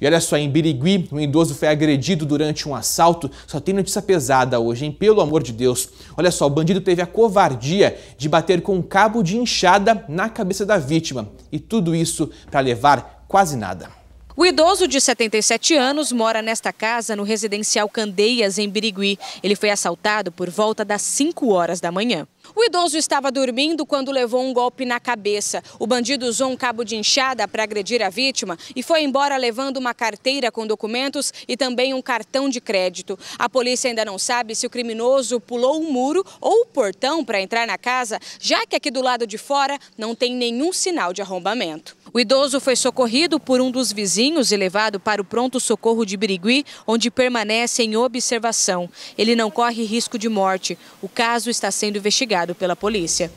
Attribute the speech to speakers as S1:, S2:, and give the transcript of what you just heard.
S1: E olha só, em Birigui, um idoso foi agredido durante um assalto. Só tem notícia pesada hoje, hein? Pelo amor de Deus. Olha só, o bandido teve a covardia de bater com um cabo de enxada na cabeça da vítima. E tudo isso para levar quase nada.
S2: O idoso de 77 anos mora nesta casa no residencial Candeias, em Birigui. Ele foi assaltado por volta das 5 horas da manhã. O idoso estava dormindo quando levou um golpe na cabeça. O bandido usou um cabo de enxada para agredir a vítima e foi embora levando uma carteira com documentos e também um cartão de crédito. A polícia ainda não sabe se o criminoso pulou um muro ou o um portão para entrar na casa, já que aqui do lado de fora não tem nenhum sinal de arrombamento. O idoso foi socorrido por um dos vizinhos e levado para o pronto-socorro de Birigui, onde permanece em observação. Ele não corre risco de morte. O caso está sendo investigado pela polícia.